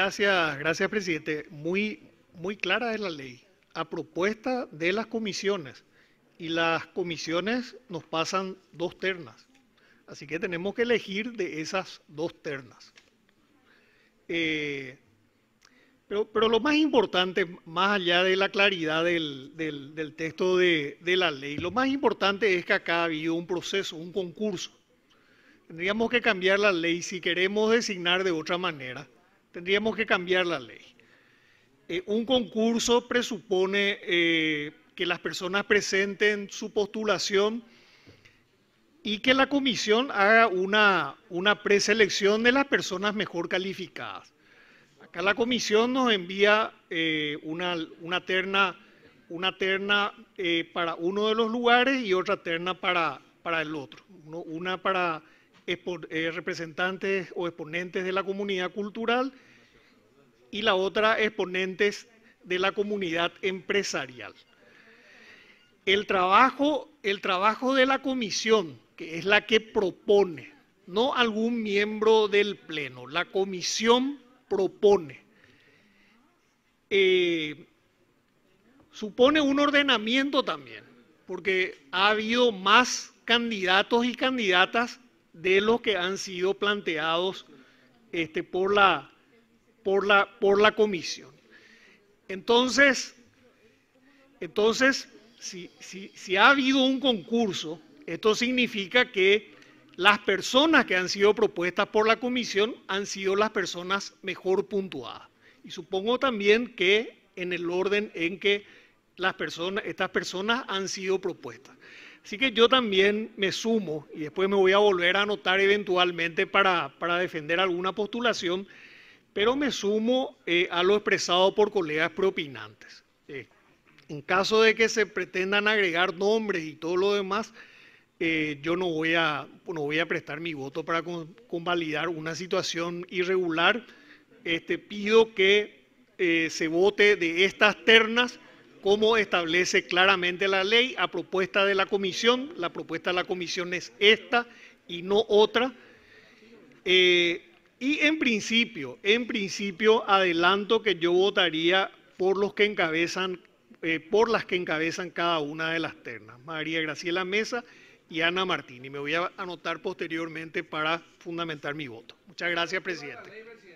Gracias, gracias, presidente. Muy, clara es la ley. A propuesta de las comisiones. Y las comisiones nos pasan dos ternas. Así que tenemos que elegir de esas dos ternas. Eh, pero, lo más importante, más allá de la claridad del, texto de, de, la ley, lo más importante es que acá ha habido un proceso, un concurso. Tendríamos que cambiar la ley si queremos designar de otra manera. Tendríamos que cambiar la ley. Eh, un concurso presupone eh, que las personas presenten su postulación y que la comisión haga una, preselección de las personas mejor calificadas. Acá la comisión nos envía eh, una, una, terna, una terna para uno de los lugares y otra terna para, para el otro. una para eh, representantes o exponentes de la comunidad cultural y la otra exponentes de la comunidad empresarial. El trabajo, el trabajo de la comisión, que es la que propone, no algún miembro del Pleno, la comisión propone. Eh, supone un ordenamiento también, porque ha habido más candidatos y candidatas de los que han sido planteados este, por, la, por, la, comisión. Entonces, entonces si, ha habido un concurso, esto significa que las personas que han sido propuestas por la comisión han sido las personas mejor puntuadas. Y supongo también que en el orden en que las personas, estas personas han sido propuestas. Así que yo también me sumo y después me voy a volver a anotar eventualmente para, para defender alguna postulación, pero me sumo eh, a lo expresado por colegas propinantes. Eh, en caso de que se pretendan agregar nombres y todo lo demás, eh, yo no voy, a, no voy a prestar mi voto para convalidar una situación irregular. Este, pido que se vote de estas ternas como establece claramente la ley a propuesta de la comisión. La propuesta de la comisión es esta y no otra. Eh, y en principio, en principio adelanto que yo votaría por los que encabezan, eh, por las que encabezan cada una de las ternas, María Graciela Mesa y Ana Martín. Y me voy a anotar posteriormente para fundamentar mi voto. Muchas gracias, presidente.